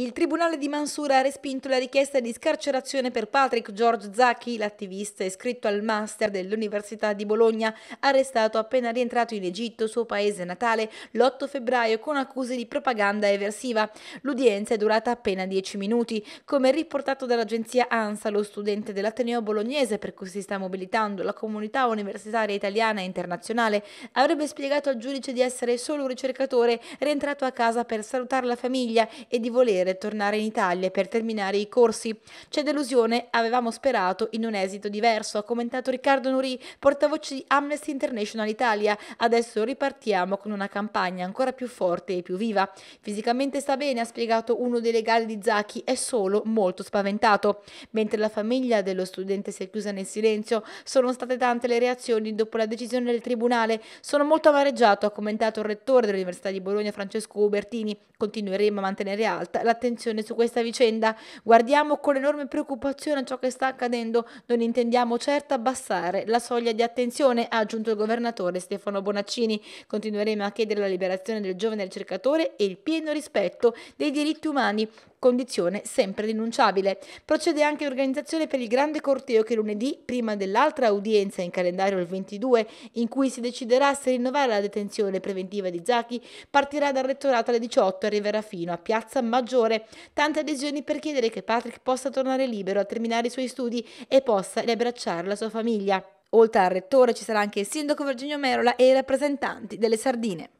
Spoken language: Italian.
Il tribunale di Mansura ha respinto la richiesta di scarcerazione per Patrick George Zacchi, l'attivista iscritto al master dell'Università di Bologna, arrestato appena rientrato in Egitto, suo paese natale, l'8 febbraio con accuse di propaganda eversiva. L'udienza è durata appena 10 minuti. Come riportato dall'agenzia ANSA, lo studente dell'Ateneo bolognese per cui si sta mobilitando la comunità universitaria italiana e internazionale, avrebbe spiegato al giudice di essere solo un ricercatore rientrato a casa per salutare la famiglia e di volere decidere tornare in Italia per terminare i corsi. C'è delusione, avevamo sperato in un esito diverso, ha commentato Riccardo Nuri, portavoce di Amnesty International Italia. Adesso ripartiamo con una campagna ancora più forte e più viva. Fisicamente sta bene, ha spiegato uno dei legali di Zacchi, è solo molto spaventato. Mentre la famiglia dello studente si è chiusa nel silenzio, sono state tante le reazioni dopo la decisione del tribunale. Sono molto amareggiato, ha commentato il rettore dell'Università di Bologna Francesco Ubertini. Continueremo a mantenere alta la attenzione su questa vicenda, guardiamo con enorme preoccupazione ciò che sta accadendo, non intendiamo certo abbassare la soglia di attenzione, ha aggiunto il governatore Stefano Bonaccini. Continueremo a chiedere la liberazione del giovane ricercatore e il pieno rispetto dei diritti umani condizione sempre rinunciabile. Procede anche l'organizzazione per il grande corteo che lunedì, prima dell'altra udienza in calendario il 22, in cui si deciderà se rinnovare la detenzione preventiva di Zacchi, partirà dal rettorato alle 18 e arriverà fino a Piazza Maggiore. Tante adesioni per chiedere che Patrick possa tornare libero a terminare i suoi studi e possa riabbracciare la sua famiglia. Oltre al rettore ci sarà anche il sindaco Virginio Merola e i rappresentanti delle Sardine.